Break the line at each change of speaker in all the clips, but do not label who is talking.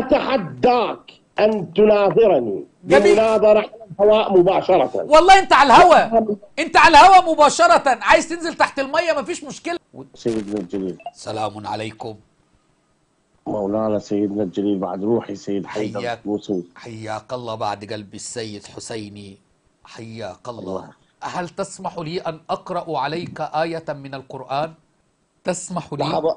أتحداك أن تناظرني بمناظرة الهواء مباشرة والله
أنت على الهواء أنت على الهواء مباشرة عايز تنزل تحت المية مفيش مشكلة
سيدنا الجليل سلام عليكم مولانا سيدنا الجليل بعد روحي سيد حيدر حياك
حياك الله بعد قلبي السيد حسيني حياك الله. هل تسمح لي أن أقرأ عليك آية من القرآن؟ تسمح لي؟ تفضل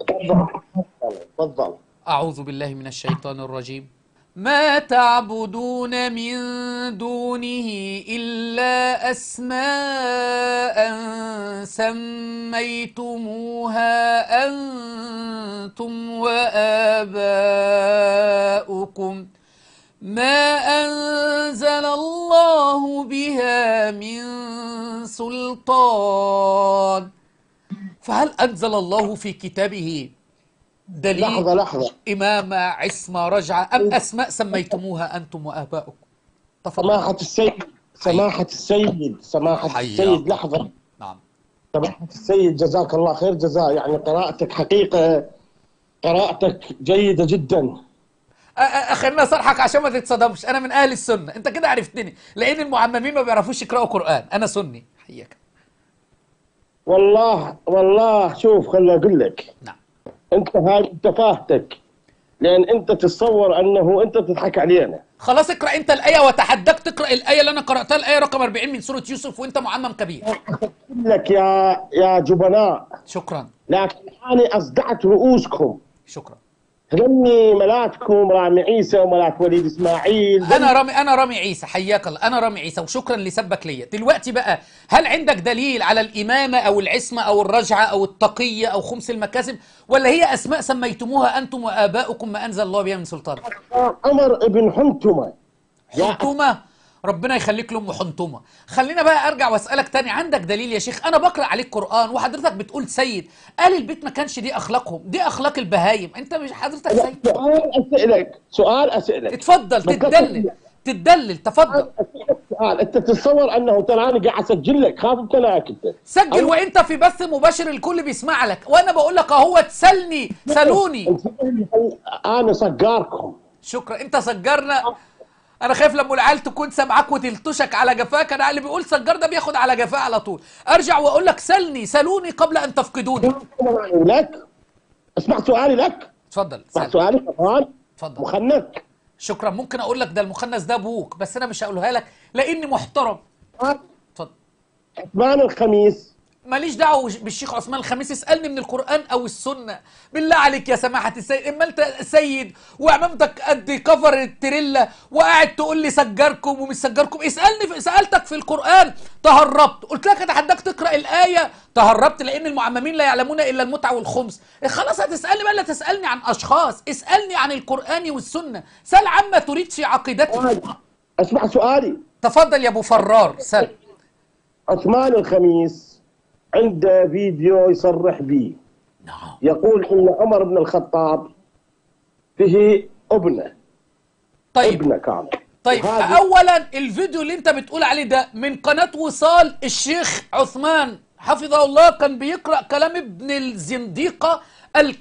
تفضل أعوذ بالله من الشيطان الرجيم ما تعبدون من دونه إلا أسماء سميتموها أنتم وآباؤكم ما أنزل الله بها من سلطان فهل أنزل الله في كتابه دليل لحظة لحظة إمامة عصمة رجعة أم أسماء سميتموها أنتم وآباؤكم تفضل سماحة
السيد سماحة السيد سماحة السيد لحظة نعم سماحة السيد جزاك الله خير جزاء يعني قراءتك حقيقة قراءتك جيدة جدا
خلينا صرحك عشان ما تتصدمش انا من اهل السنه انت كده عرفتني لان المعممين ما بيعرفوش يقراوا قران انا سني
حياك والله والله شوف خليني اقول لك نعم انت هاي تفاهتك لان انت تتصور انه انت تضحك علينا
خلاص اقرا انت الايه وتحداك تقرا الايه اللي انا قراتها الايه رقم 40 من سوره يوسف وانت معمم كبير
لك يا يا جبناء شكرا لكن انا اصدعت رؤوسكم شكرا غني ملاعتكم رامي عيسى وملاك وليد اسماعيل انا
رامي انا رامي عيسى حياك الله انا رامي عيسى وشكرا لسبك ليا دلوقتي بقى هل عندك دليل على الامامه او العصمه او الرجعه او التقيه او خمس المكاسب ولا هي اسماء سميتموها انتم واباؤكم ما انزل الله بها من سلطان
عمر ابن حنتمه
حنتمه ربنا يخليك لام حنطومه خلينا بقى ارجع واسالك تاني عندك دليل يا شيخ انا بقرا عليك قران وحضرتك بتقول سيد قال البيت ما كانش دي اخلاقهم دي اخلاق البهايم انت مش حضرتك سيد سؤال اسالك
سؤال اسالك اتفضل تتدلل تتدلل تفضل سؤال انت تتصور انه تراني قاعد اسجل لك خاف ابتلاك انت سجل
وانت في بث مباشر الكل بيسمع لك وانا بقول لك اهو تسلني سلوني
انا سجاركم
شكرا انت سجرنا آه. انا خايف لما العيال تكون سامعاك وتلتشك على جفاك انا اللي بيقول سجار ده بياخد على جفاه على طول ارجع واقول لك سلني سلوني قبل ان تفقدوني
لك اسمع سؤالي لك اتفضل اسمع سؤالي طبعا اتفضل
مخنث شكرا ممكن اقول لك ده المخنث ده ابوك بس انا مش هقولها لك لاني محترم
اتفضل حسبان الخميس
ماليش دعوه بالشيخ عثمان الخميس اسالني من القران او السنه بالله عليك يا سماحه السيد اما انت سيد وعمامتك قد كفر التريلا وقاعد تقول لي سجركم ومش سجركم اسالني في سالتك في القران تهربت قلت لك اتحداك تقرا الايه تهربت لان المعممين لا يعلمون الا المتعه والخمس إيه، خلاص هتسالني بقى لا تسالني عن اشخاص اسالني عن القران والسنه سال عما تريد في عقيدتك
اسمع سؤالي
تفضل يا ابو فرار
سال عثمان الخميس عنده فيديو يصرح به نعم يقول ان عمر بن الخطاب به ابنه طيب ابنه كان طيب
اولا الفيديو اللي انت بتقول عليه ده من قناه وصال الشيخ عثمان حفظه الله كان بيقرا كلام ابن الزنديقه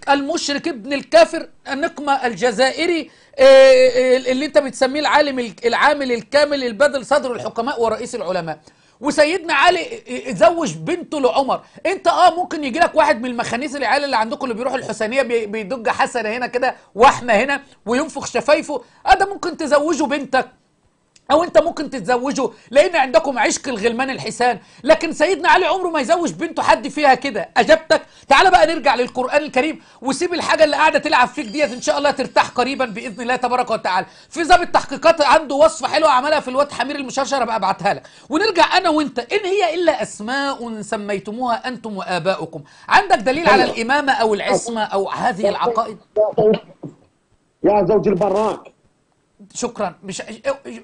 المشرك ابن الكافر النقمة الجزائري آه، آه، اللي انت بتسميه العالم العامل الكامل البذل صدر الحكماء ورئيس العلماء وسيدنا علي زوج بنته لعمر انت اه ممكن يجي لك واحد من المخانيس العيال اللي عندكم اللي بيروحوا الحسينيه بيدج حسنه هنا كده واحنا هنا وينفخ شفايفه اه ده ممكن تزوجه بنتك او انت ممكن تتزوجه لان عندكم عشق الغلمان الحسان لكن سيدنا علي عمره ما يزوج بنته حد فيها كده أجبتك تعال بقى نرجع للقران الكريم وسيب الحاجه اللي قاعده تلعب فيك ديت ان شاء الله ترتاح قريبا باذن الله تبارك وتعالى في ظابط تحقيقات عنده وصفه حلوه عملها في الواد حمير المشرشرة بقى ابعتها لك ونرجع انا وانت ان هي الا اسماء سميتموها انتم واباؤكم عندك دليل على أيوة. الامامه او العصمه او هذه العقائد
يا زوج البراك
شكرا مش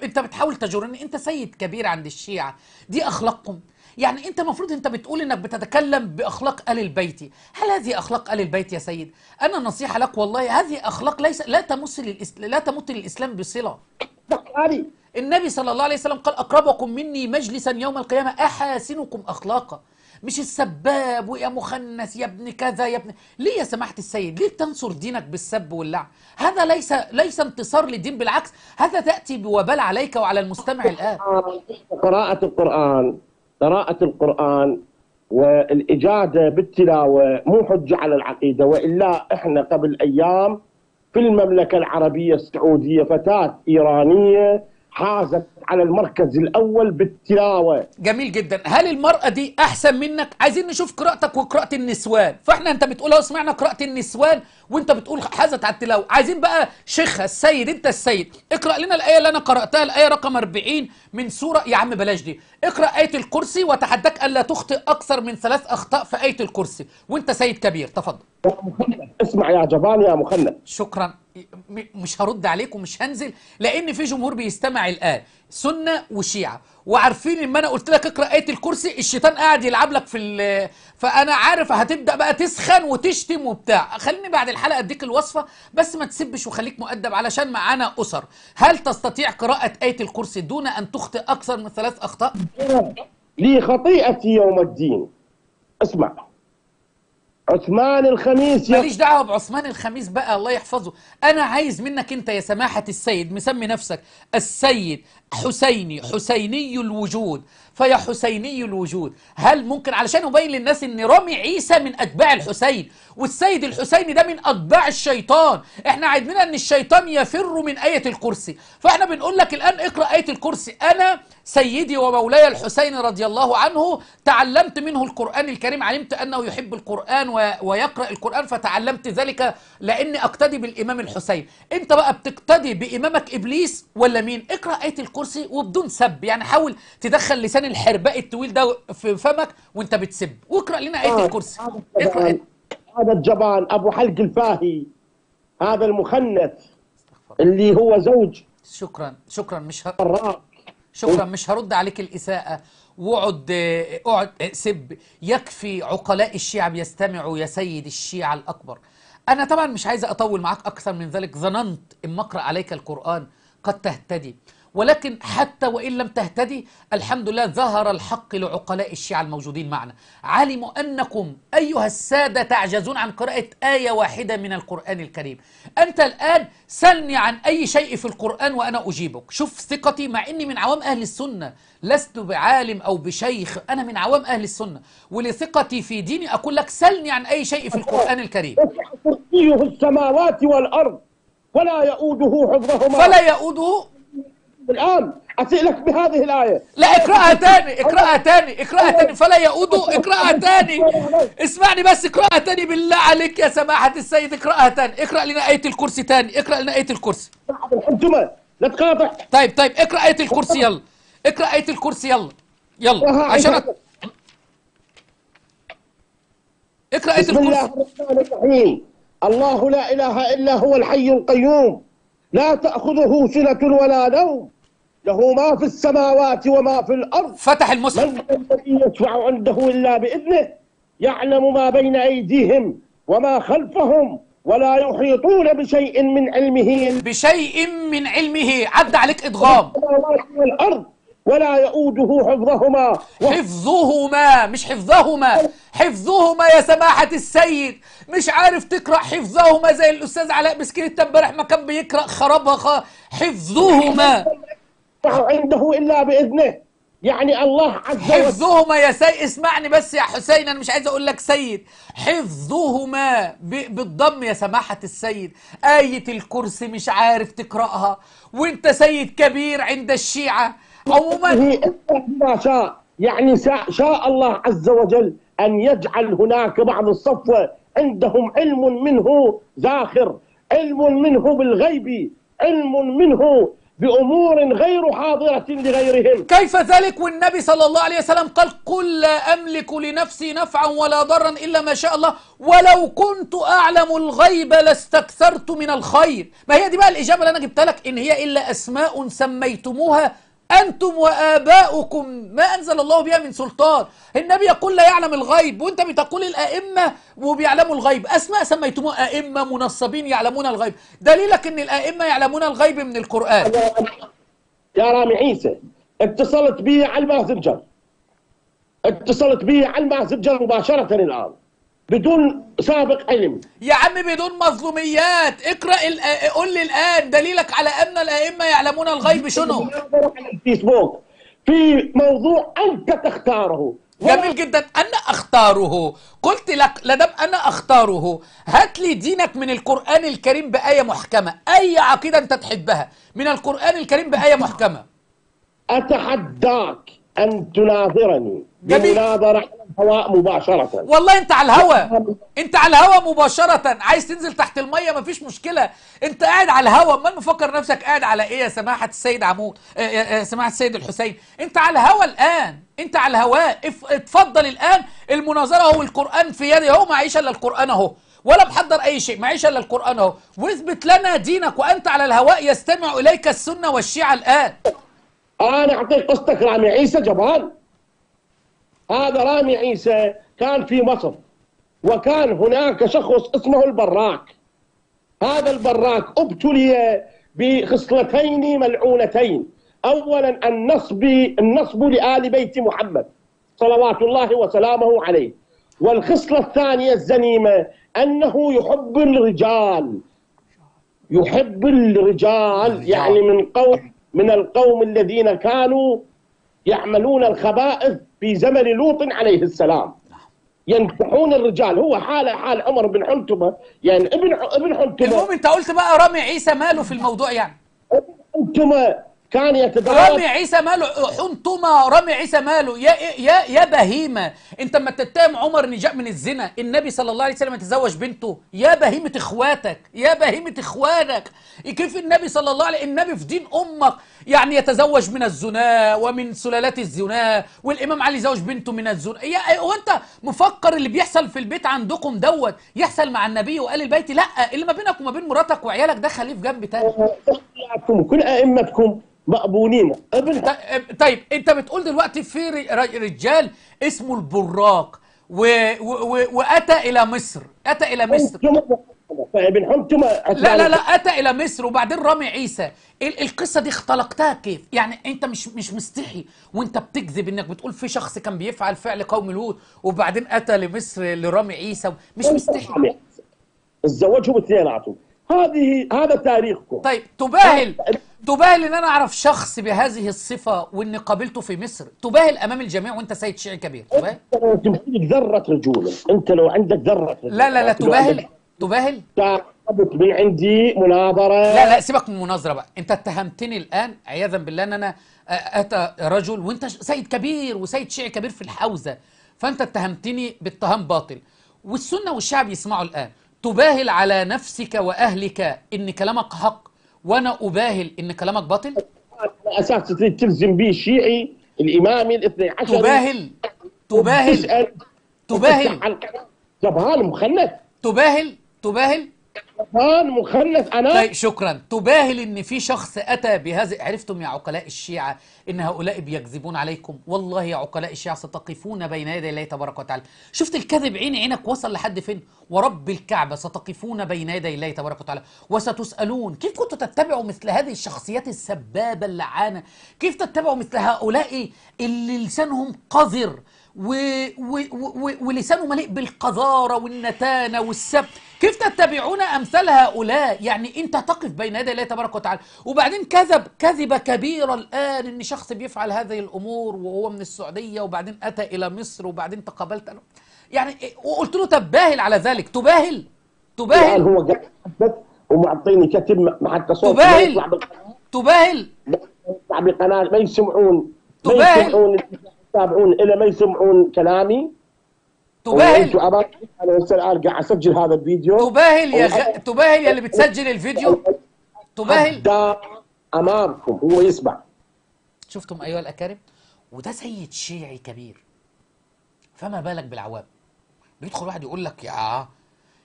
انت بتحاول تجرني انت سيد كبير عند الشيعه دي اخلاقكم يعني انت المفروض انت بتقول انك بتتكلم باخلاق ال البيت هل هذه اخلاق ال البيت يا سيد انا نصيحه لك والله هذه اخلاق ليس لا تمس لا تمت للاسلام بصله النبي صلى الله عليه وسلم قال اقربكم مني مجلسا يوم القيامه احاسنكم اخلاقا مش السباب ويا مخنث يا ابن كذا يا ابن ليه يا سماحه السيد ليه بتنصر دينك بالسب واللعن هذا ليس ليس انتصار للدين بالعكس هذا تاتي بوبال عليك وعلى المستمع الان
قراءه القران قراءه القران والاجاده بالتلاوه مو حجه على العقيده والا احنا قبل ايام في المملكه العربيه السعوديه فتاه ايرانيه حازت على المركز الاول بالتلاوه
جميل جدا هل المراه دي احسن منك عايزين نشوف قراءتك وقراءه النسوان فاحنا انت بتقولها وسمعنا قراءه النسوان وانت بتقول حازت على التلاوه عايزين بقى شيخها السيد انت السيد اقرا لنا الايه اللي انا قراتها الايه رقم 40 من سوره يا عم بلاش دي اقرا ايه الكرسي وتحداك الا تخطئ اكثر من ثلاث اخطاء في ايه الكرسي وانت سيد كبير تفضل
يا اسمع يا جبان يا مخنث
شكرا مش هرد عليك ومش هنزل لان في جمهور بيستمع الان سنه وشيعه وعارفين لما انا قلت لك اقرا ايه الكرسي الشيطان قاعد يلعب لك في فانا عارف هتبدا بقى تسخن وتشتم وبتاع خليني بعد الحلقه اديك الوصفه بس ما تسبش وخليك مؤدب علشان معانا اسر هل تستطيع قراءه ايه الكرسي دون ان تخطئ اكثر من ثلاث اخطاء
لخطيئتي يوم الدين اسمع عثمان الخميس ماليش
دعوه بعثمان الخميس بقى الله يحفظه انا عايز منك انت يا سماحه السيد مسمي نفسك السيد حسيني حسيني الوجود فيا حسيني الوجود هل ممكن علشان ابين للناس ان رامي عيسى من اتباع الحسين والسيد الحسيني ده من اتباع الشيطان احنا عايزين ان الشيطان يفر من ايه الكرسي فاحنا بنقول لك الان اقرا ايه الكرسي انا سيدي ومولاي الحسين رضي الله عنه تعلمت منه القرآن الكريم علمت أنه يحب القرآن ويقرأ القرآن فتعلمت ذلك لأني أقتدي بالإمام الحسين أنت بقى بتقتدي بإمامك إبليس ولا مين اقرأ آية الكرسي وبدون سب يعني حاول تدخل لسان الحرباء الطويل ده في فمك وانت بتسب واقرأ لنا آية آه، الكرسي اقرأ
هذا الجبان أبو حلق الفاهي هذا المخنث اللي هو زوج شكرا شكرا مش هقرأ
شكرا مش هرد عليك الإساءة وعد اقعد سب يكفي عقلاء الشيعة بيستمعوا يا سيد الشيعة الأكبر أنا طبعا مش عايز أطول معاك أكثر من ذلك ظننت إما أقرأ عليك القرآن قد تهتدي ولكن حتى وإن لم تهتدي الحمد لله ظهر الحق لعقلاء الشيعة الموجودين معنا علموا أنكم أيها السادة تعجزون عن قراءة آية واحدة من القرآن الكريم أنت الآن سلني عن أي شيء في القرآن وأنا أجيبك شوف ثقتي مع أني من عوام أهل السنة لست بعالم أو بشيخ أنا من عوام أهل السنة ولثقتي في ديني أقول لك سلني عن أي
شيء في القرآن الكريم كرسيه السماوات والأرض ولا يؤوده حفظهما فلا يؤوده الآن أسئلك بهذه الآية لا اقرأها تاني اقرأها تاني اقرأها تاني فلا يؤودوا اقرأها تاني
اسمعني بس اقرأها تاني بالله عليك يا سماحة السيد اقرأها تاني اقرأ لنا آية الكرسي تاني اقرأ لنا آية الكرسي لا تقاطع طيب طيب اقرأ آية الكرسي يلا اقرأ آية الكرسي يلا
يلا أيوة. عشان اقرأ آية الكرسي بسم الله الرحمن الرحيم الله لا إله إلا هو الحي القيوم لا تأخذه سنة ولا نوم له ما في السماوات وما في الأرض فتح المصحف من الذي يشفع عنده إلا بإذنه يعلم ما بين أيديهم وما خلفهم ولا يحيطون بشيء من علمه بشيء من علمه عد عليك إضغام الأرض ولا يؤوده
حفظهما حفظهما مش حفظهما حفظهما يا سماحة السيد مش عارف تقرأ حفظهما زي الأستاذ علاء مسكين امبارح ما كان بيقرأ خرابها خ... حفظهما
عنده إلا بإذنه
يعني الله عز وجل حفظهما يا سيد اسمعني بس يا حسين انا مش عايز اقول لك سيد حفظهما ب... بالضم يا سماحه السيد ايه الكرسي مش عارف تقراها وانت سيد كبير عند الشيعه عموما
ما شاء يعني شاء الله عز وجل ان يجعل هناك بعض الصفوه عندهم علم منه زاخر علم منه بالغيب علم منه بأمور غير حاضرة لغيرهم كيف ذلك والنبي
صلى الله عليه وسلم قال قل لا أملك لنفسي نفعا ولا ضرا إلا ما شاء الله ولو كنت أعلم الغيب لاستكثرت من الخير ما هي دي بقى الإجابة اللي أنا جبت لك إن هي إلا أسماء سميتموها أنتم وآباؤكم ما أنزل الله بها من سلطان النبي يقول لا يعلم الغيب وأنت بتقول الأئمة وبيعلموا الغيب أسماء سميتموها أئمة منصبين يعلمون الغيب دليلك أن الأئمة يعلمون
الغيب من القرآن يا رامي عيسى اتصلت بي على الماسنجر اتصلت بي على الماسنجر مباشرة الآن بدون سابق علم يا عم بدون مظلوميات اقرا قول لي الان دليلك
على ان الائمه يعلمون الغيب شنو
في موضوع
انت تختاره جميل جدا انا اختاره قلت لك لدم انا اختاره هات لي دينك من القران الكريم بايه محكمه اي عقيده انت تحبها من القران الكريم بايه محكمه
اتحداك ان تناظرني بمناظره على الهواء مباشرة والله انت على الهواء
انت على الهواء مباشرة عايز تنزل تحت المية مفيش مشكلة انت قاعد على الهواء امال مفكر نفسك قاعد على ايه يا سماحة السيد عمود آه، آه، آه، سماحة السيد الحسين انت على الهواء الان انت على الهواء اتفضل الان المناظرة اهو القرآن في يدي اهو معيش الا القرآن اهو ولا محضر اي شيء معيش الا القرآن اهو واثبت لنا دينك وانت على الهواء
يستمع اليك السنة والشيعة الان انا اعطيك قصتك رامي عيسى جبان هذا رامي عيسى كان في مصر وكان هناك شخص اسمه البراك هذا البراك ابتلي بخصلتين ملعونتين اولا النصب النصب لال بيت محمد صلوات الله وسلامه عليه والخصله الثانيه الزنيمه انه يحب الرجال يحب الرجال يعني من قول من القوم الذين كانوا يعملون الخبائث في زمن لوط عليه السلام نعم. ينكحون الرجال هو حاله حال عمر بن حنتبه يعني ابن ابن حنتبه المهم انت قلت بقى رامي عيسى ماله في الموضوع يعني ابن حنتبه كان يتدرب رامي عيسى ماله حنطمة رامي عيسى
ماله يا يا يا بهيمة أنت ما تتهم عمر نجاء من الزنا النبي صلى الله عليه وسلم تزوج بنته يا بهيمة إخواتك يا بهيمة إخوانك كيف النبي صلى الله عليه النبي في دين أمك يعني يتزوج من الزنا ومن سلالات الزنا والامام علي زوج بنته من الزنا يا إيه، هو انت مفكر اللي بيحصل في البيت عندكم دوت يحصل مع النبي وقال البيت لا اللي ما بينك وما بين مراتك وعيالك ده خليف جنب تاني آه،
كل ائمتكم مقبولين
طيب انت بتقول دلوقتي في رجال اسمه البراق و... و... واتى الى مصر
اتى الى مصر فابن حمتم لا لا
لا اتى الى مصر وبعدين رامي عيسى القصه دي اختلقتها كيف يعني انت مش مش مستحي وانت بتكذب انك بتقول في شخص كان بيفعل فعل قوم لوط وبعدين اتى لمصر لرامي عيسى مش طيب،
مستحي طيب، اتزوجهم اثنين على طول هذه هذا تاريخكم طيب
تباهل طيب، تباهل ان انا اعرف شخص بهذه الصفه وان قابلته في مصر تباهل امام الجميع وانت سيد شيعي كبير تباهل
انت لو عندك ذره رجوله انت لو عندك ذره رجوله لا لا لا تباهل تباهل؟ لابد من عندي مناظره لا لا
سيبك من المناظره بقى انت اتهمتني الان عياذا بالله ان انا اتى رجل وانت سيد كبير وسيد شيعي كبير في الحوزه فانت اتهمتني باتهام باطل والسنه والشعب يسمعوا الان تباهل على نفسك واهلك ان كلامك حق وانا اباهل ان كلامك باطل؟
اساس تلزم به الشيعي الامامي الاثني
عشر تباهل تباهل
تباهل جبهان مخنث
تباهل تباهل شيطان مخنث أنا طيب شكرا تباهل إن في شخص أتى بهذا عرفتم يا عقلاء الشيعة إن هؤلاء بيكذبون عليكم والله يا عقلاء الشيعة ستقفون بين يدي الله تبارك وتعالى شفت الكذب عين عينك وصل لحد فين ورب الكعبة ستقفون بين يدي الله تبارك وتعالى وستسألون كيف كنتوا تتبعوا مثل هذه الشخصيات السبابة اللعانة كيف تتبعوا مثل هؤلاء اللي لسانهم قذر و... و... و... ولسانه مليء بالقذارة والنتانة والسبت كيف تتبعون أمثال هؤلاء يعني أنت تقف بين يدي الله تبارك وتعالى وبعدين كذب كذبة كبيرة الآن أن شخص بيفعل هذه الأمور وهو من السعودية وبعدين أتى إلى مصر وبعدين تقابلت أنا يعني وقلت له تباهل على ذلك
تباهل تباهل يعني هو كذب ومعطيني كتب مع التصوير تباهل تباهل يطلع تباهل ما يسمعون تباهل يتابعون إلى ما يسمعون كلامي تباهل انا هسه قاعد اسجل هذا الفيديو تباهل يا تباهل يا اللي بتسجل الفيديو تباهل امامكم هو يسمع
شفتم ايها الاكارم وده سيد شيعي كبير فما بالك بالعوام بيدخل واحد يقول لك يا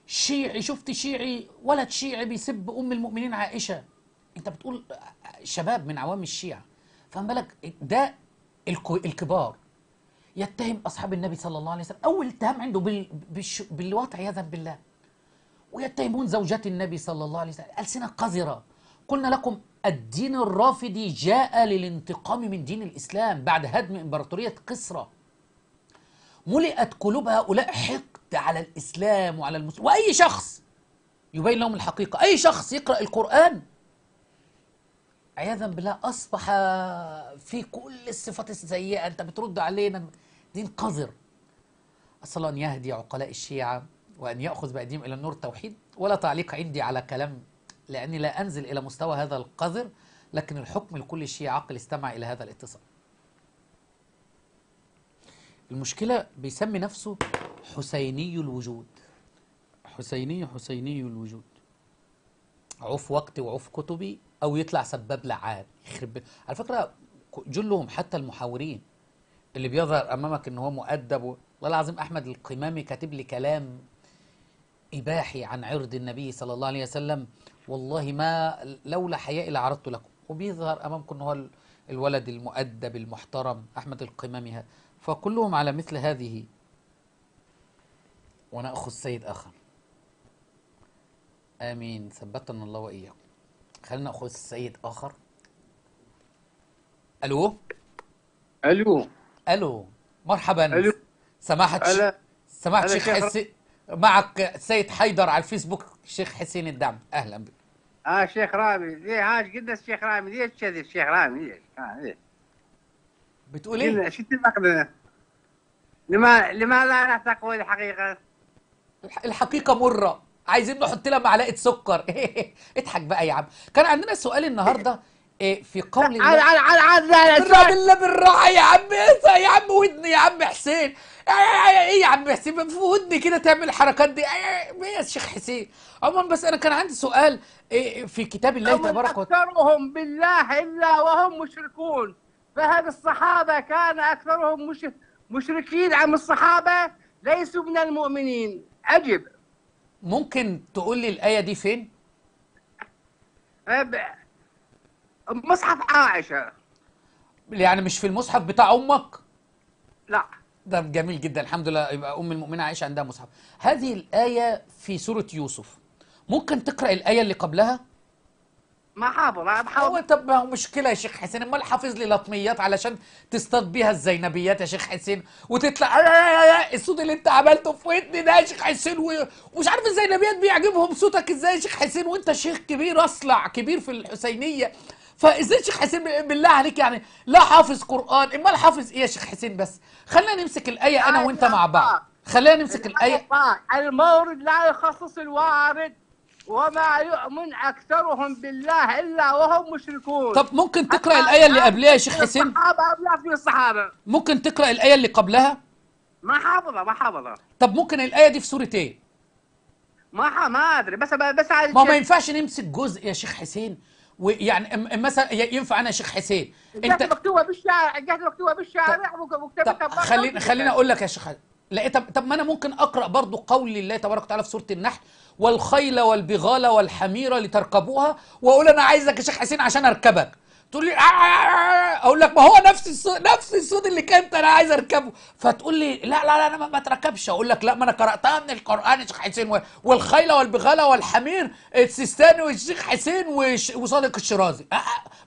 شيعي شفت شيعي ولد شيعي بيسب ام المؤمنين عائشه انت بتقول شباب من عوام الشيعه فما بالك ده الكبار يتهم أصحاب النبي صلى الله عليه وسلم أول اتهام عنده بال... بالوات عياذا بالله ويتهمون زوجات النبي صلى الله عليه وسلم ألسنة قذرة قلنا لكم الدين الرافدي جاء للانتقام من دين الإسلام بعد هدم إمبراطورية قسرة ملئت قلوب هؤلاء حقد على الإسلام وعلى المسلم وأي شخص يبين لهم الحقيقة أي شخص يقرأ القرآن عياذا بالله اصبح في كل الصفات السيئه انت بترد علينا دين قذر اصلا يهدي عقلاء الشيعه وان ياخذ بايديهم الى النور التوحيد ولا تعليق عندي على كلام لاني لا انزل الى مستوى هذا القذر لكن الحكم لكل شيء عاقل استمع الى هذا الاتصال المشكله بيسمي نفسه حسيني الوجود حسيني حسيني الوجود عوف وقتي وعوف كتبي او يطلع سباب لعاب يخرب على فكره جلهم حتى المحاورين اللي بيظهر امامك ان هو مؤدب والله العظيم احمد القمامي كاتب لي كلام اباحي عن عرض النبي صلى الله عليه وسلم والله ما لولا حيائي لعرضت لكم وبيظهر امامكم ان هو الولد المؤدب المحترم احمد القمامي هذا فكلهم على مثل هذه ونأخذ سيد آخر آمين ثبتنا الله وإياكم خلينا ناخذ سيد اخر
الو الو
الو مرحبا الو سماحه ش... سماحه شيخ حسين معك سيد حيدر على الفيسبوك شيخ حسين الدعم اهلا بك
اه شيخ رامي ليه هاش قد الشيخ رامي ليه تشذي الشيخ رامي ليه آه، بتقول ايه؟ شو اتفقنا؟ لما لما لا تقول الحقيقه الحقيقه
مره عايزين نحط لها معلقه سكر اضحك بقى يا عم كان عندنا سؤال النهارده آه، في قول الله على على على على بالراحه يا عم إيه يا عم ودني يا عم حسين إيه-, إيه-, ايه يا عم حسين في ودني كده تعمل الحركات دي ايه يا شيخ حسين عموما بس انا كان عندي سؤال آه، في كتاب الله تبارك وتعالى
اكثرهم بالله الا وهم مشركون فهذا الصحابه كان اكثرهم مش مشركين عم الصحابه ليسوا من المؤمنين عجب ممكن تقول لي الآية دي فين؟
مصحف عائشة يعني مش في المصحف بتاع أمك؟ لا ده جميل جدا الحمد لله يبقى أم المؤمنة عائشة عندها مصحف هذه الآية في سورة يوسف ممكن تقرأ الآية اللي قبلها؟ ما حافظ بحاول طب ما هو مشكله يا شيخ حسين امال حافظ لي لطميات علشان تصطاد بيها الزينبيات يا شيخ حسين وتطلع الصوت اللي انت عملته في ودني ده يا شيخ حسين ومش عارف الزينبيات بيعجبهم صوتك ازاي يا شيخ حسين وانت شيخ كبير اصلع كبير في الحسينيه فازاي شيخ حسين بالله عليك يعني لا حافظ قران امال حافظ ايه يا شيخ حسين
بس خلينا نمسك الايه انا أيوة. وانت مع بعض خلينا نمسك الايه المورد لا يخصص الوارد وما يؤمن أكثرهم بالله إلا وهم مشركون طب ممكن تقرأ الآية اللي قبلها يا شيخ حسين الصحابة قبلها في الصحابة ممكن تقرأ
الآية اللي قبلها
ما حافظها ما حافظها
طب ممكن الآية دي في سورة إيه ما ما أدري بس بس عايز ما ما ينفعش نمسك جزء يا شيخ حسين ويعني مثلا ينفع انا يا شيخ حسين انت مكتوبه بالشارع جات مكتوبه بالشارع وكتبتها خلينا خلينا اقول لك يا شيخ إيه، طب طب ما انا ممكن اقرا برضو قول الله تبارك وتعالى في سوره النحل والخيل والبغال والحمير لتركبوها واقول انا عايزك يا شيخ حسين عشان اركبك تقول لي آه، آه، آه، اقول لك ما هو نفس الصوت نفس الصوت اللي كانت انا عايز اركبه فتقول لي لا لا لا انا ما بتركبش اقول لك لا ما انا قراتها من القران الشيخ حسين والخيله والبغاله والحمير السيستاني والشيخ حسين وصادق الشيرازي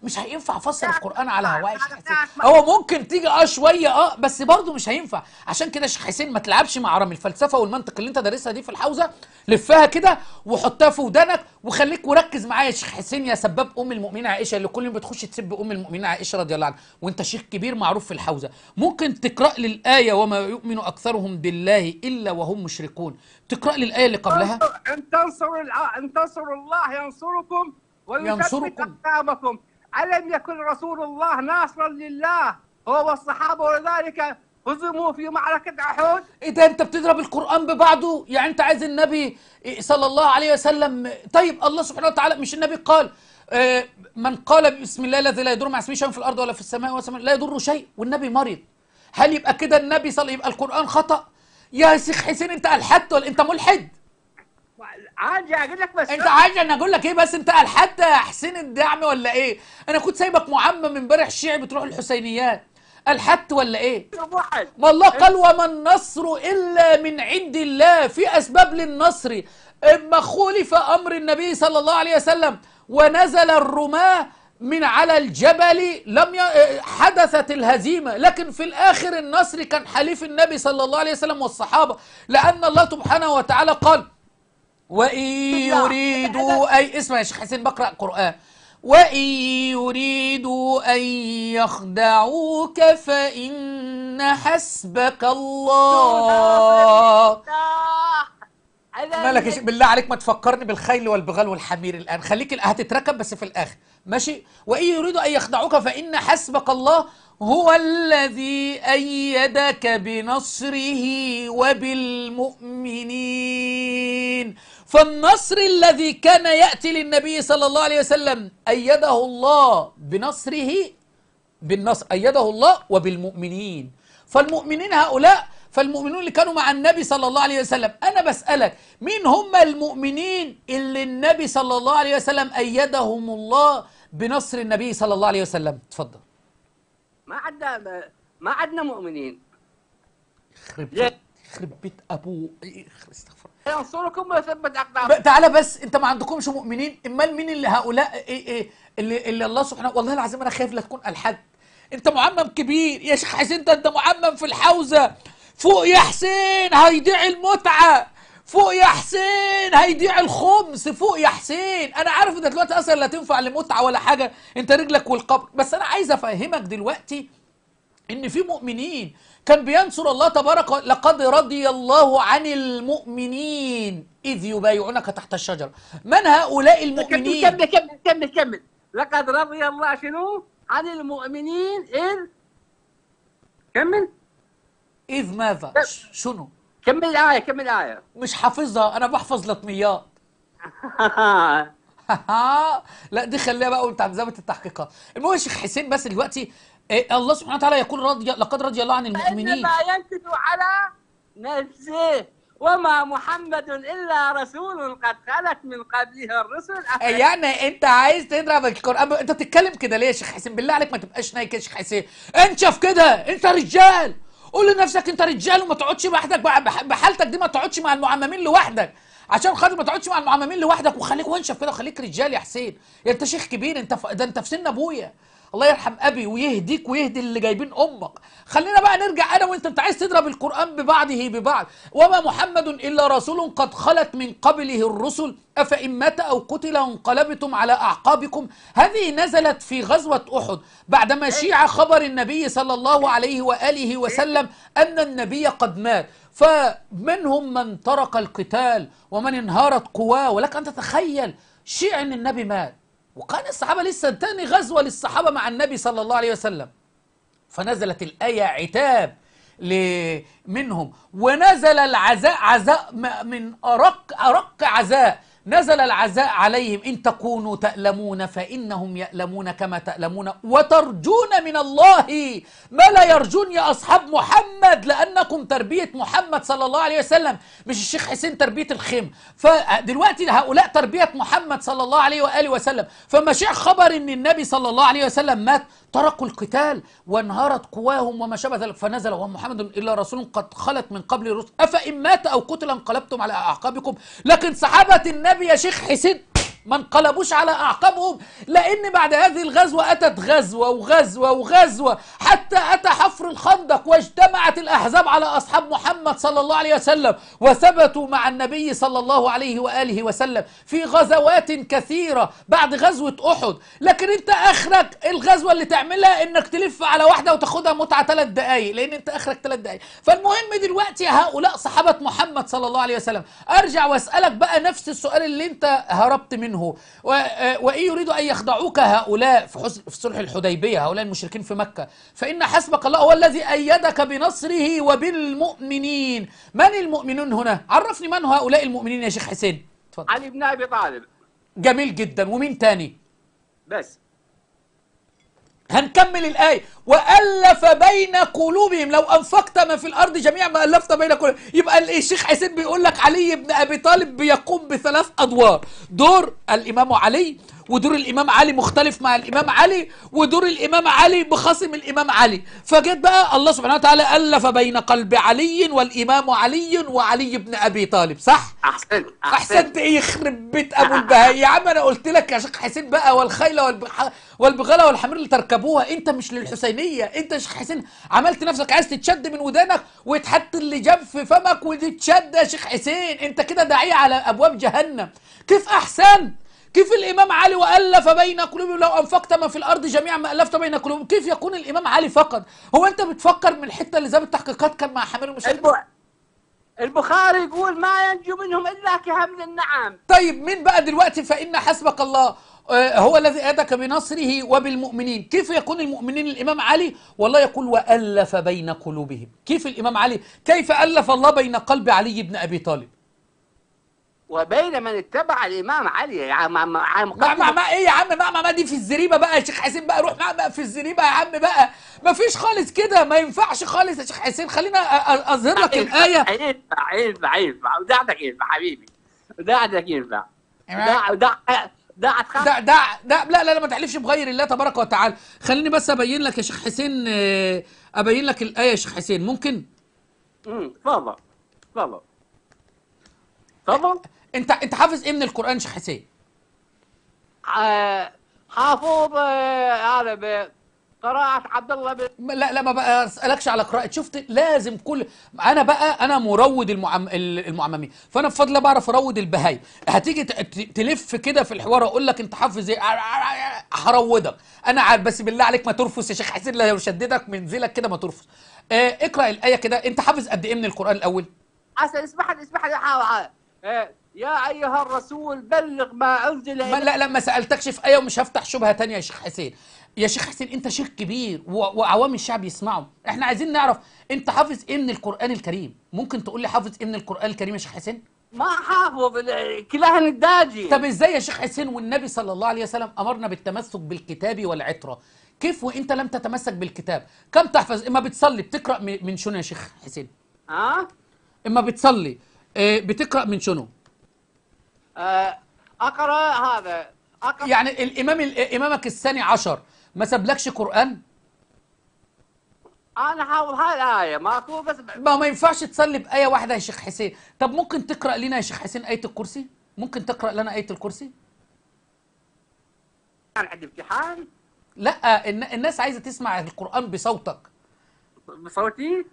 مش هينفع افسر القران على هواي الشيخ حسين هو ممكن تيجي اه شويه اه بس برضه مش هينفع عشان كده الشيخ حسين ما تلعبش مع رمي الفلسفه والمنطق اللي انت دارسها دي في الحوزه لفها كده وحطها في ودانك وخليك وركز معايا يا شيخ حسين يا سباب ام المؤمنين عائشه اللي كل يوم بتخش بتسب ام المؤمنين عائشه رضي الله عنها وانت شيخ كبير معروف في الحوزه ممكن تقرا لي الايه وما يؤمن اكثرهم بالله الا وهم مشركون تقرا لي الايه اللي قبلها
ان تنصروا ان تنصروا الله ينصركم وينصركم اقدامكم الم يكن رسول الله ناصرا لله هو والصحابه ولذلك هزموا في معركة أحد إيه ده أنت بتضرب القرآن ببعضه يعني أنت عايز النبي
صلى الله عليه وسلم طيب الله سبحانه وتعالى مش النبي قال آه، من قال بسم الله الذي لا يضر مع اسمه شيء في الارض ولا في السماء ولا لا يضر شيء والنبي مريض هل يبقى كده النبي صلى يبقى القران خطا يا شيخ حسين انت الحد ولا انت ملحد عادي اجيب لك بس انت عادي انا اقول لك ايه بس انت الحد يا حسين الدعم ولا ايه انا كنت سايبك معمم امبارح شيعي بتروح الحسينيات الحت ولا ايه والله قال وما النصر الا من عند الله في اسباب للنصر اما خلف امر النبي صلى الله عليه وسلم ونزل الرماة من على الجبل لم ي... آه، حدثت الهزيمة لكن في الآخر النصر كان حليف النبي صلى الله عليه وسلم والصحابة لأن الله سبحانه وتعالى قال وإن يريدوا أي اسمع يا شيخ حسين بقرأ قرآن وإن يريدوا أن يخدعوك فإن حسبك الله لك يا بالله عليك ما تفكرني بالخيل والبغال والحمير الان خليك هتتركب بس في الاخر ماشي وان يريدوا ان يخدعوك فان حسبك الله هو الذي ايدك بنصره وبالمؤمنين فالنصر الذي كان ياتي للنبي صلى الله عليه وسلم ايده الله بنصره بالنصر ايده الله وبالمؤمنين فالمؤمنين هؤلاء فالمؤمنون اللي كانوا مع النبي صلى الله عليه وسلم أنا بسألك مين هم المؤمنين اللي النبي صلى الله عليه وسلم أيدهم الله بنصر النبي صلى الله عليه وسلم اتفضل
ما عدنا ما عدنا مؤمنين يخرب
يخرب بيت ابوه
إيه، استغفر ينصركم
ويثبت اقدامكم تعالى بس انت ما عندكمش مؤمنين امال مين اللي هؤلاء ايه ايه اللي, اللي الله سبحانه والله العظيم انا خايف لا تكون الحد انت معمم كبير يا شيخ حسين انت معمم في الحوزه فوق يا حسين هيضيع المتعه فوق يا حسين هيضيع الخمس فوق يا حسين انا عارف ده دلوقتي اصلا لا تنفع لمتعه ولا حاجه انت رجلك والقبر بس انا عايز افهمك دلوقتي ان في مؤمنين كان بينصر الله تبارك لقد رضي الله عن المؤمنين اذ
يبايعونك تحت الشجره من هؤلاء المؤمنين كمل كمل كمل كمل لقد رضي الله شنو عن المؤمنين اذ كمل إذ ماذا؟ شنو؟ كمل الآية كمل الآية مش حافظها أنا بحفظ
لطميات لا دي خليها بقى وانت عم التحقيقات المهم يا شيخ حسين بس دلوقتي إيه الله سبحانه وتعالى يقول رضي لقد رضي الله عن المؤمنين ما
ينكد على نفسه وما محمد الا رسول قد خلت من قبله الرسل إيه، يعني انت
عايز تضرب القران انت بتتكلم كده ليه يا شيخ حسين بالله عليك ما تبقاش نايك يا شيخ حسين انشف كده انت رجال قول لنفسك انت رجال وما تقعدش لوحدك بحالتك دي ما تقعدش مع المعممين لوحدك عشان خاطر ما تقعدش مع المعممين لوحدك وخليك وانشف كده وخليك رجال يا حسين يا انت شيخ كبير انت ف... ده انت في سن ابويا الله يرحم ابي ويهديك ويهدي اللي جايبين امك خلينا بقى نرجع انا وانت انت عايز تضرب القران ببعضه ببعض وما محمد الا رسول قد خلت من قبله الرسل افان مات او قتل انقلبتم على اعقابكم هذه نزلت في غزوه احد بعدما شيع خبر النبي صلى الله عليه واله وسلم ان النبي قد مات فمنهم من ترك القتال ومن انهارت قواه ولك ان تتخيل شيع ان النبي مات وكان الصحابة لسه تاني غزوة للصحابة مع النبي صلى الله عليه وسلم فنزلت الآية عتاب منهم ونزل العزاء عزاء من أرق أرق عزاء نزل العزاء عليهم إن تكونوا تألمون فإنهم يألمون كما تألمون وترجون من الله ما لا يرجون يا أصحاب محمد لأنكم تربية محمد صلى الله عليه وسلم مش الشيخ حسين تربية الخيم فدلوقتي هؤلاء تربية محمد صلى الله عليه وآله وسلم فما فمشيع خبر إن النبي صلى الله عليه وسلم مات تركوا القتال وانهارت قواهم وما شابه ذلك فنزل وهم محمد إلا رسول قد خلت من قبل الرسل أفإن مات أو قتل انقلبتم على أعقابكم لكن صحابة النبي يا شيخ حسين ما انقلبوش على أعقابهم لأن بعد هذه الغزوة أتت غزوة وغزوة وغزوة حتى أتى حفر الخندق واجتمعت الأحزاب على أصحاب محمد صلى الله عليه وسلم وثبتوا مع النبي صلى الله عليه وآله وسلم في غزوات كثيرة بعد غزوة أحد لكن أنت آخرك الغزوة اللي تعملها أنك تلف على واحدة وتاخدها متعة ثلاث دقايق لأن أنت آخرك ثلاث دقايق فالمهم دلوقتي هؤلاء صحابة محمد صلى الله عليه وسلم أرجع وأسألك بقى نفس السؤال اللي أنت هربت منه منه آه، وإن يريدوا أن يخدعوك هؤلاء في, حسن في صلح الحديبية هؤلاء المشركين في مكة فإن حسبك الله هو الذي أيدك بنصره وبالمؤمنين من المؤمنون هنا؟ عرفني من هؤلاء المؤمنين يا شيخ حسين تفضل. علي بن أبي طالب جميل جدا ومين تاني؟ بس هنكمل الآية وألف بين قلوبهم لو أنفقت ما في الأرض جميعا ما ألفت بين قلوبهم يبقى إيه، الشيخ حسين بيقول لك علي بن أبي طالب بيقوم بثلاث أدوار دور الإمام علي ودور الامام علي مختلف مع الامام علي ودور الامام علي بخصم الامام علي فجت بقى الله سبحانه وتعالى الف بين قلب علي والامام علي وعلي بن ابي طالب صح احسنت احسنت ايه يخرب بيت ابو البهاء يا عم انا قلت لك يا شيخ حسين بقى والخيل والبح... والبغاله والحمير اللي تركبوها انت مش للحسينيه انت يا شيخ حسين عملت نفسك عايز تتشد من ودانك وتحط جاب في فمك وتتشد يا شيخ حسين انت كده داعيه على ابواب جهنم كيف احسنت كيف الإمام علي وألف بين قلوبهم لو أنفقت ما في الأرض جميعا ما ألفت بين قلوبهم كيف يكون الإمام علي فقط هو أنت بتفكر من الحتة اللي زي التحقيقات كان مع حمير المشاهدين البخاري يقول ما ينجو منهم إلا من النعم طيب مين بقى دلوقتي فإن حسبك الله آه، هو الذي أدك بنصره وبالمؤمنين كيف يكون المؤمنين الإمام علي والله يقول وألف بين قلوبهم كيف الإمام علي كيف ألف الله بين قلب علي بن أبي طالب وبين من اتبع الامام علي يا عم عم عم ما ما ما ايه يا عم ما ما دي في الزريبه بقى يا شيخ حسين بقى روح معاه في الزريبه يا عم بقى ما فيش خالص كده ما ينفعش خالص يا شيخ حسين خلينا اظهر لك
الايه ينفع ينفع ينفع ودعتك ينفع حبيبي
ودعتك ينفع دع دع دع لا لا لا ما تحلفش بغير الله تبارك وتعالى خليني بس ابين لك يا شيخ حسين آه، ابين لك الايه يا شيخ حسين ممكن
امم تفضل تفضل
تفضل انت انت حافظ ايه من القران يا شيخ حسين؟ آه، حافظ آه، هذا قراءة عبد الله بن لا لا ما بسألكش على قراءة شفت لازم كل أنا بقى أنا مروض المعم... المعممين فأنا بفضل الله بعرف أروض البهايم هتيجي تلف كده في الحوار أقول لك أنت حافظ إيه هروضك أنا عارف بس بالله عليك ما ترفس يا شيخ حسين لو شددك منزلك كده ما ترفس آه، اقرأ الآية كده أنت حافظ قد إيه من القرآن الأول؟
عسى اسمح لي اسمح لي
يا أيها الرسول بلغ ما أنزل إليك لا لما سألتكش في آية ومش هفتح شبهة تانية يا شيخ حسين يا شيخ حسين أنت شيخ كبير وعوام الشعب يسمعوا احنا عايزين نعرف أنت حافظ إيه من القرآن الكريم ممكن تقول لي حافظ إيه من القرآن الكريم يا شيخ حسين ما حافظ كلاه نداجي طب ازاي يا شيخ حسين والنبي صلى الله عليه وسلم امرنا بالتمسك بالكتاب والعتره كيف وانت لم تتمسك بالكتاب كم تحفظ اما بتصلي بتقرا من شنو يا شيخ حسين ها أه؟ اما بتصلي إيه، بتقرا من شنو
آه، اقرا هذا
أقرأ يعني الامام امامك الثاني عشر ما سابلكش قران
انا حاول هاي الايه
ماكو بس ما ما ينفعش تصلي بايه واحده يا شيخ حسين طب ممكن تقرا لنا يا شيخ حسين ايه الكرسي ممكن تقرا لنا ايه الكرسي
كان عندي امتحان
لا الناس عايزه تسمع القران بصوتك
بصوتي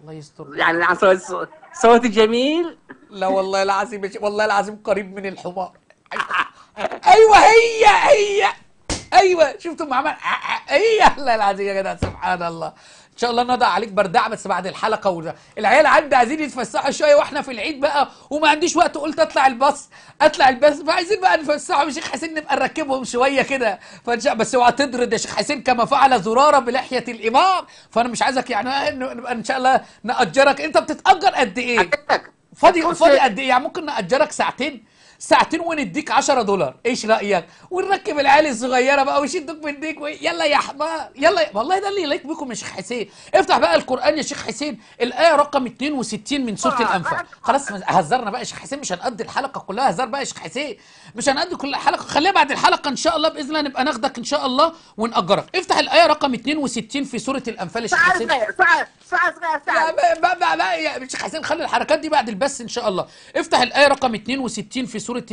الله يستر يعني عن صوت صوتي جميل لا والله العظيم والله العظيم قريب من الحمار أيوة. ايوه هي هي ايوه
شفتوا عمل هي أيوة، الله العظيم يا جدع سبحان الله ان شاء الله نضع عليك بردعه بس بعد الحلقه وده العيال عندي عايزين يتفسحوا شويه واحنا في العيد بقى وما عنديش وقت قلت اطلع الباص اطلع الباص فعايزين بقى نفسحوا يا شيخ حسين نبقى نركبهم شويه كده فان شاء بس اوعى تطرد يا شيخ حسين كما فعل زراره بلحيه الامام فانا مش عايزك يعني نبقى ان شاء الله ناجرك انت بتتاجر قد ايه؟ فاضي فاضي قد ايه؟ يعني ممكن ناجرك ساعتين ساعتين ونديك 10 دولار ايش رايك ونركب العيال الصغيره بقى ويشدوك من ديك يلا يا حمار يلا والله ده اللي يليق بيكم يا شيخ حسين افتح بقى القران يا شيخ حسين الايه رقم 62 من سوره آه. الانفال خلاص هزرنا بقى يا شيخ حسين مش هنقضي الحلقه كلها هزار بقى يا شيخ حسين مش هنقضي كل الحلقه خليها بعد الحلقه ان شاء الله باذن الله نبقى ناخدك ان شاء الله ونأجرك افتح الايه رقم 62 في سوره الانفال يا شيخ حسين
ساعه ساعه
ساعه بقى بقى بقى يا شيخ حسين خلي الحركات دي بعد البث ان شاء الله افتح الايه رقم 62 في سورة سوره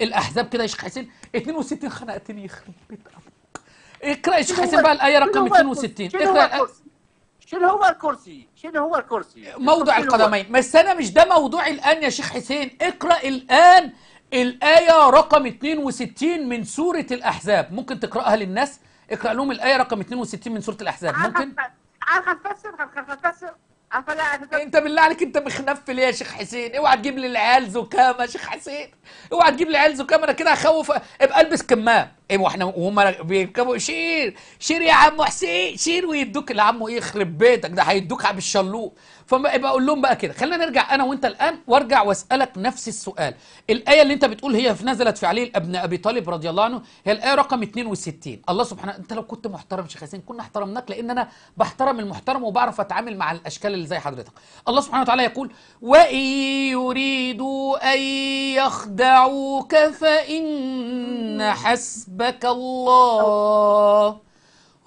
الاحزاب كده يا شيخ حسين 62 خنقتني يخرب بيت ابوك اقرا يا شيخ حسين بقى الايه رقم 62 اقرا
شنو هو الكرسي؟ شنو هو الكرسي؟ موضع القدمين،
بس انا مش ده موضوعي الان يا شيخ حسين، اقرا الان الايه رقم 62 من سوره الاحزاب، ممكن تقراها للناس؟ اقرا لهم الايه رقم 62 من سوره الاحزاب، ممكن؟ هنفسر هنفسر افلا يعني انت بالله عليك انت مخنفل يا شيخ حسين اوعى تجيب لي العيال زكامه شيخ حسين اوعى تجيب لي العيال زكامه انا كده هخوف ابقى البس كمام ايه واحنا وهم بيركبوا شير شير يا عم حسين شير ويدوك لعمه ايه يخرب بيتك ده هيدوك الشلوق فبقى اقول لهم بقى كده خلينا نرجع انا وانت الان وارجع واسالك نفس السؤال الايه اللي انت بتقول هي نزلت في علي ابن ابي طالب رضي الله عنه هي الايه رقم 62 الله سبحانه انت لو كنت محترم شيخ حسين كنا احترمناك لان انا بحترم المحترم وبعرف اتعامل مع الاشكال اللي زي حضرتك الله سبحانه وتعالى يقول وان يريدوا ان يخدعوك فان حسب حسبك الله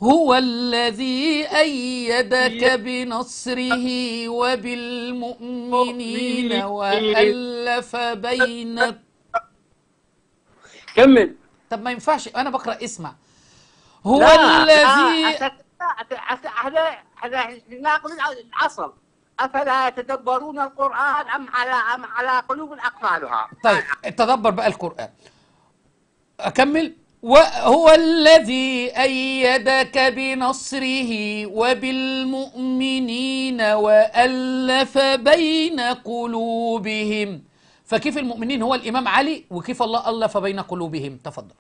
هو الذي أيدك بنصره وبالمؤمنين وألف بين كمل طب ما ينفعش أنا بقرأ اسمع
هو لا. الذي هذا ناقل العصر افلا يتدبرون القران ام على ام على قلوب اقفالها
طيب تدبر بقى القران اكمل وهو الذي أيدك بنصره وبالمؤمنين وألف بين قلوبهم فكيف المؤمنين هو الإمام علي وكيف الله ألف بين قلوبهم تفضل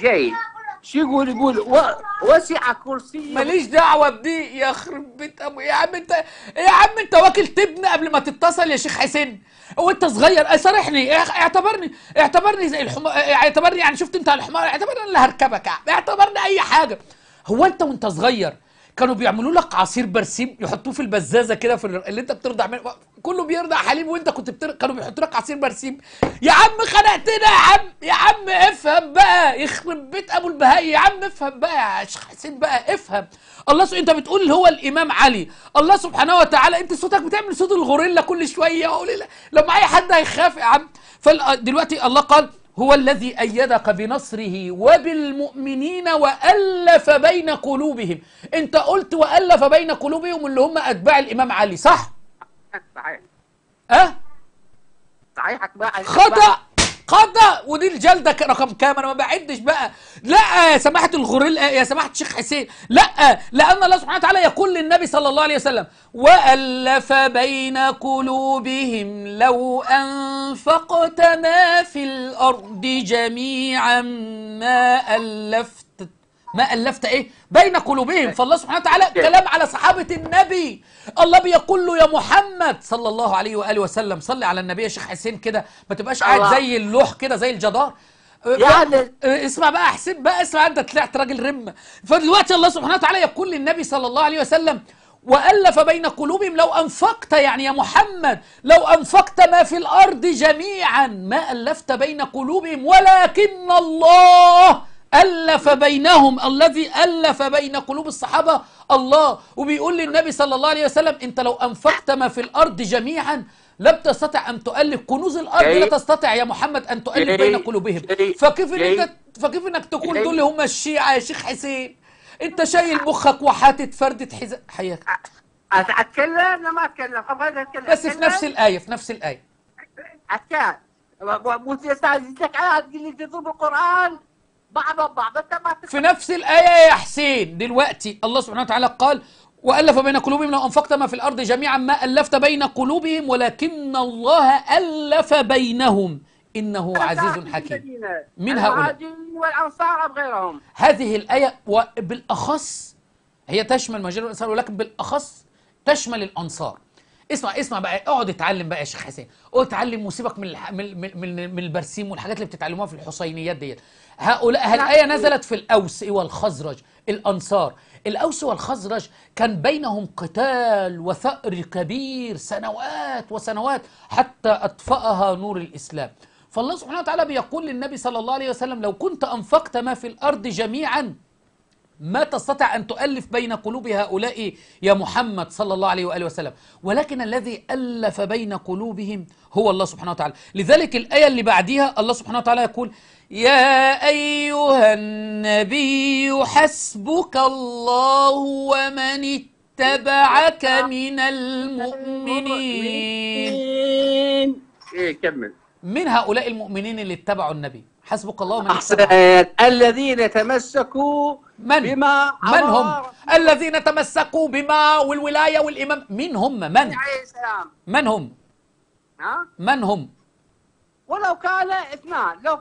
جيد شو يقول يقول و... وسع كرسي ماليش
دعوه بدي يا خرب بيت ابو يا عم انت يا عم انت واكل تبن قبل ما تتصل يا شيخ حسين وانت صغير إيه، صارحني إيه، اعتبرني اعتبرني زي الحما اعتبرني يعني شفت انت الحمار اعتبرني انا اللي هركبك اعتبرني اي حاجه هو انت وانت صغير كانوا بيعملوا لك عصير برسيم يحطوه في البزازه كده في اللي انت بترضع منه كله بيرضع حليب وانت كنت بتر... كانوا بيحطوا لك عصير برسيم يا عم خنقتنا يا عم يا عم افهم بقى يخرب بيت ابو البهائي يا عم افهم بقى يا شيخ حسين بقى افهم الله سو... انت بتقول هو الامام علي الله سبحانه وتعالى انت صوتك بتعمل صوت الغوريلا كل شويه لما اي حد هيخاف يا عم فدلوقتي الله قال هو الذي أيدك بنصره وبالمؤمنين وألف بين قلوبهم أنت قلت وألف بين قلوبهم اللي هم أتباع الإمام علي صح؟ صحيح أه؟
صحيح أتباع خطأ
قضى ودي الجلده رقم كام انا ما بعدش بقى لا يا سماحه الغوريلا يا سماحه الشيخ حسين لا لان الله سبحانه وتعالى يقول للنبي صلى الله عليه وسلم والف بين قلوبهم لو انفقت ما في الارض جميعا ما الفت ما ألفت إيه بين قلوبهم إيه. فالله سبحانه وتعالى إيه. كلام على صحابة النبي الله بيقول له يا محمد صلى الله عليه وآله وسلم صلي على النبي يا شيخ حسين كده ما تبقاش قاعد زي اللوح كده زي الجدار أه، يعني أه، اسمع بقى حسين بقى اسمع انت طلعت راجل رمه فدلوقتي الله سبحانه وتعالى يقول للنبي صلى الله عليه وسلم وألف بين قلوبهم لو أنفقت يعني يا محمد لو أنفقت ما في الأرض جميعا ما ألفت بين قلوبهم ولكن الله ألف بينهم الذي ألف بين قلوب الصحابة الله وبيقول للنبي صلى الله عليه وسلم أنت لو أنفقت ما في الأرض جميعا لم تستطع أن تؤلف كنوز الأرض لا تستطع يا محمد أن تؤلف بين قلوبهم فكيف إنك فكيف إنك تقول دول هم الشيعة يا شيخ حسين أنت شايل مخك وحاطط فردة حذاء حياك
أتكلم ما أتكلم بس في نفس الآية في نفس الآية أتكلم لك عايز تقول القرآن بعض بعض ما في
نفس الآية يا حسين دلوقتي الله سبحانه وتعالى قال وألف بين قلوبهم لو أنفقت ما في الأرض جميعا ما ألفت بين قلوبهم ولكن الله ألف بينهم إنه عزيز حكيم
من هؤلاء والأنصار أم غيرهم هذه
الآية وبالأخص هي تشمل مجال الأنصار ولكن بالأخص تشمل الأنصار اسمع اسمع بقى اقعد اتعلم بقى يا شيخ حسين اقعد اتعلم وسيبك من الح... من من من البرسيم والحاجات اللي بتتعلموها في الحسينيات ديت هؤلاء هالايه نزلت في الاوس والخزرج الانصار الاوس والخزرج كان بينهم قتال وثأر كبير سنوات وسنوات حتى اطفاها نور الاسلام فالله سبحانه وتعالى بيقول للنبي صلى الله عليه وسلم لو كنت انفقت ما في الارض جميعا ما تستطع أن تؤلف بين قلوب هؤلاء يا محمد صلى الله عليه وآله وسلم ولكن الذي ألف بين قلوبهم هو الله سبحانه وتعالى لذلك الآية اللي بعديها الله سبحانه وتعالى يقول يا أيها النبي حسبك الله ومن اتبعك من المؤمنين إيه كمل من هؤلاء المؤمنين اللي اتبعوا النبي حسبك الله من أحسن الذين تمسكوا من بما من هم الذين تمسكوا بما والولاية والإمام مين هم من عليه السلام من هم ها من هم
ولو كان اثنان لو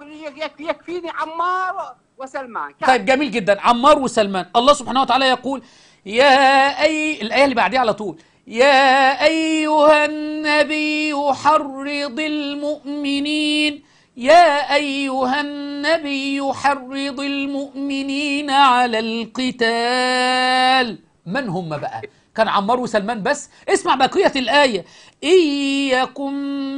يكفيني عمار وسلمان كان. طيب
جميل جدا عمار وسلمان الله سبحانه وتعالى يقول يا أي الآية اللي بعديها على طول
يا أيها النبي
حرض المؤمنين يا أيها النبي حرض المؤمنين على القتال من هم بقى؟ كان عمار وسلمان بس اسمع بقية الآية إن يكن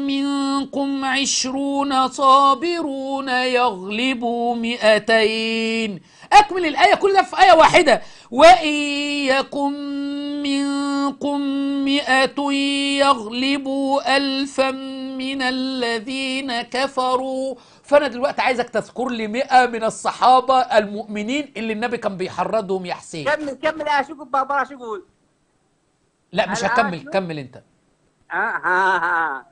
منكم عشرون صابرون يغلبوا مئتين اكمل الايه كل ده في ايه واحده وان يكن منكم مئه يغلبوا الفا من الذين كفروا فانا دلوقتي عايزك تذكر لي 100 من الصحابه المؤمنين اللي النبي كان بيحرضهم يا حسين كمل كمل اشوف بابا اشوف لا مش هكمل كمل انت
اه ها ها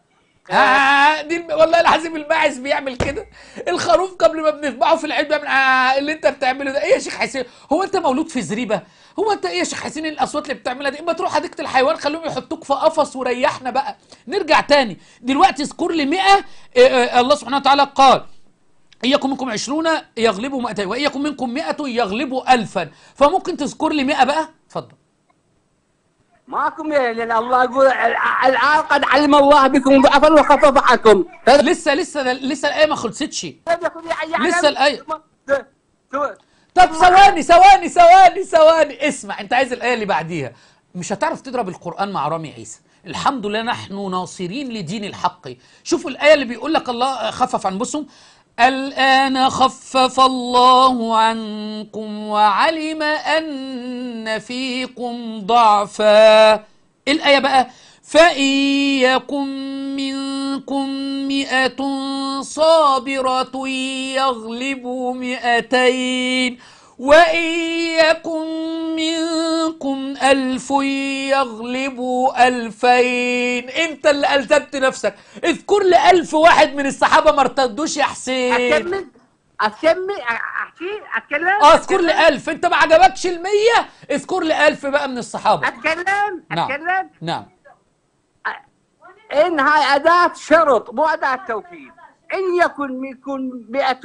آه دي والله العظيم الماعز بيعمل كده الخروف قبل ما بنذبحه في العيد بيعمل آه اللي انت بتعمله ده ايه يا شيخ حسين هو انت مولود في زريبه هو انت ايه يا شيخ حسين الاصوات اللي بتعملها دي اما تروح حديقه الحيوان خليهم يحطوك في قفص وريحنا بقى نرجع تاني دلوقتي اذكر لي 100 آه،, آه آه الله سبحانه وتعالى قال إياكم منكم 20 يغلبوا 200 وإياكم منكم 100 يغلبوا ألفا فممكن تذكر لي 100 بقى اتفضل
ماكم لان الله يقول الان قد علم الله بكم ضعفا وخفف عنكم لسه لسه لسه الايه ما خلصتش يعني يعني لسه الايه
طب ثواني ثواني ثواني ثواني اسمع انت عايز الايه اللي بعديها مش هتعرف تضرب القران مع رامي عيسى الحمد لله نحن ناصرين لدين الحق شوفوا الايه اللي بيقول لك الله خفف عن بصهم الآن خفف الله عنكم وعلم أن فيكم ضعفا إيه الآية بقى فإن يكن منكم مئة صابرة يغلبوا مئتين وإن يكن منكم ألف يغلبوا ألفين أنت اللي ألتبت نفسك اذكر لي ألف واحد من الصحابة ما ارتدوش يا حسين أكمل أكمل أحكي أتكلم أه اذكر لي ألف أنت ما عجبكش ال 100 اذكر لي ألف بقى من الصحابة أتكلم نعم. أتكلم نعم
إن هاي أداة شرط مو أداة توكيد إن يكن منكم مئة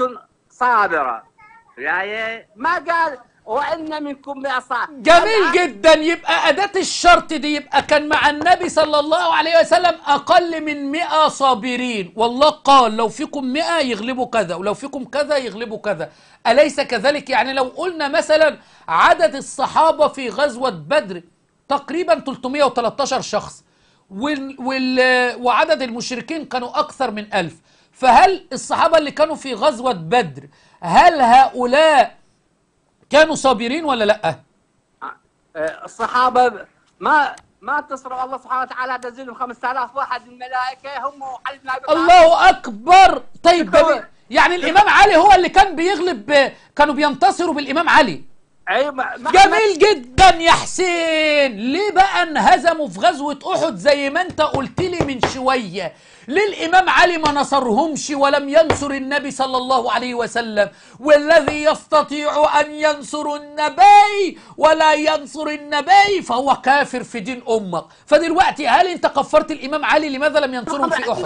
صابرة يعني ما قال وان منكم معصى جميل جدا يبقى اداه
الشرط دي يبقى كان مع النبي صلى الله عليه وسلم اقل من 100 صابرين والله قال لو فيكم 100 يغلبوا كذا ولو فيكم كذا يغلبوا كذا اليس كذلك يعني لو قلنا مثلا عدد الصحابه في غزوه بدر تقريبا 313 شخص وال وعدد المشركين كانوا اكثر من 1000 فهل الصحابه اللي كانوا في غزوه بدر هل هؤلاء كانوا صابرين ولا لا آه،
آه، الصحابه ما ما اتصلوا الله سبحانه وتعالى تنزلهم 5000 واحد من الملائكه هم طالب الله
اكبر طيب يعني الامام علي هو اللي كان بيغلب كانوا بينتصروا بالامام علي
ايوه جميل
جدا يا حسين ليه بقى انهزموا في غزوه احد زي ما انت قلت لي من شويه ليه الإمام علي ما نصرهمش ولم ينصر النبي صلى الله عليه وسلم والذي يستطيع أن ينصر النبي ولا ينصر النبي فهو كافر في دين أمك فدلوقتي هل أنت كفرت الإمام علي لماذا لم ينصره في أحد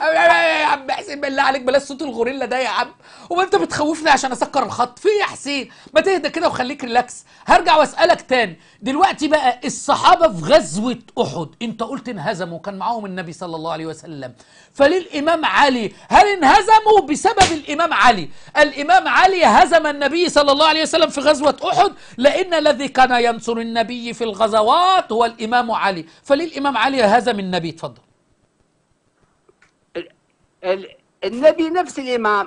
يا عم
حسين بالله عليك بلاش صوت الغوريلا ده يا عم وما أنت بتخوفني عشان أسكر الخط في يا حسين ما تهدى كده وخليك ريلاكس هرجع وأسألك تاني دلوقتي بقى الصحابة في غزوة أحد أنت قلت انهزموا وكان معاهم النبي صلى الله عليه وسلم وسلم فللإمام علي هل انهزموا بسبب الإمام علي الإمام علي هزم النبي صلى الله عليه وسلم في غزوة أحد لأن الذي كان ينصر النبي في الغزوات هو الإمام علي فللإمام علي هزم النبي تفضل النبي نفس الإمام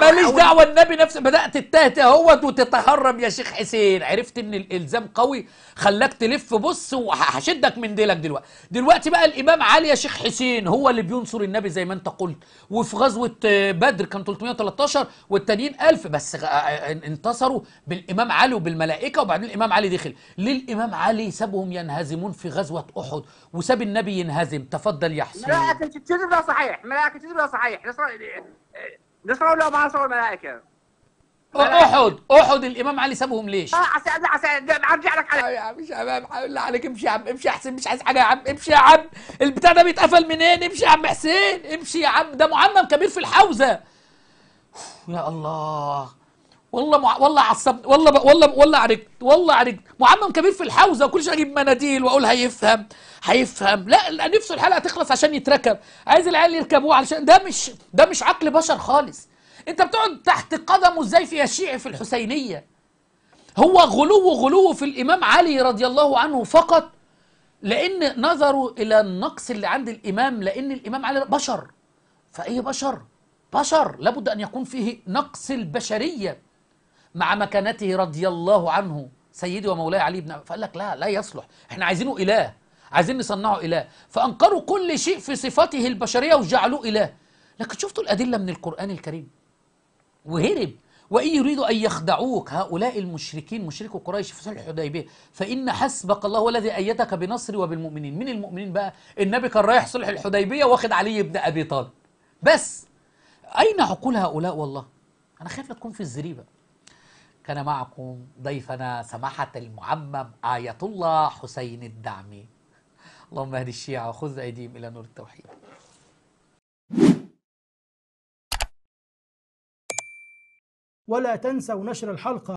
ماليش دعوه النبي نفسه بدات تتهته اهوت وتتهرب يا شيخ حسين عرفت ان الالزام قوي خلاك تلف بص وهشدك من ديلك دلوقتي دلوقتي بقى الامام علي يا شيخ حسين هو اللي بينصر النبي زي ما انت قلت وفي غزوه آه، بدر كان 313 والتانيين 1000 بس آه، آه، انتصروا بالامام علي وبالملائكه وبعدين الامام علي دخل ليه الامام علي سابهم ينهزمون في غزوه احد وساب النبي ينهزم تفضل يا حسين لا
كنت ده صحيح ما كنت ده صحيح نسمع لو ما صور الملائكة
احد احد
الامام علي سابهم ليش؟ اه عسى عسى ارجع لك على أيوة يا عم مش يا عم
بالله عليك امشي يا عم امشي يا حسين مش عايز حاجه يا عم امشي يا عم البتاع ده بيتقفل منين؟ امشي يا عم حسين امشي يا عم ده معمم كبير في الحوزه يا الله والله مع... والله عصبت والله ب... والله ب... والله عرجت والله عرجت معمم كبير في الحوزه وكل شويه اجيب مناديل واقول هيفهم هيفهم لا نفسه الحلقه تخلص عشان يتركب عايز العيال يركبوه علشان ده مش ده مش عقل بشر خالص انت بتقعد تحت قدمه ازاي في الشيعي في الحسينيه هو غلو غلو في الامام علي رضي الله عنه فقط لان نظروا الى النقص اللي عند الامام لان الامام علي بشر فايه بشر بشر لابد ان يكون فيه نقص البشريه مع مكانته رضي الله عنه سيدي ومولاي علي بن فقال لك لا لا يصلح احنا عايزينه إله عايزين نصنعه إله فأنكروا كل شيء في صفاته البشرية وجعلوه إله لكن شفتوا الأدلة من القرآن الكريم وهرب وإن يريدوا أن يخدعوك هؤلاء المشركين مشركو قريش في صلح الحديبية فإن حسبك الله الذي أيدك بنصر وبالمؤمنين من المؤمنين بقى النبي كان رايح صلح الحديبية واخد علي بن أبي طالب بس أين عقول هؤلاء والله أنا خايف تكون في الزريبة كان معكم ضيفنا سماحة المعمم آية الله حسين الدعمي اللهم اهد الشيعة وخذ أيديهم إلى نور التوحيد
ولا تنسوا نشر الحلقة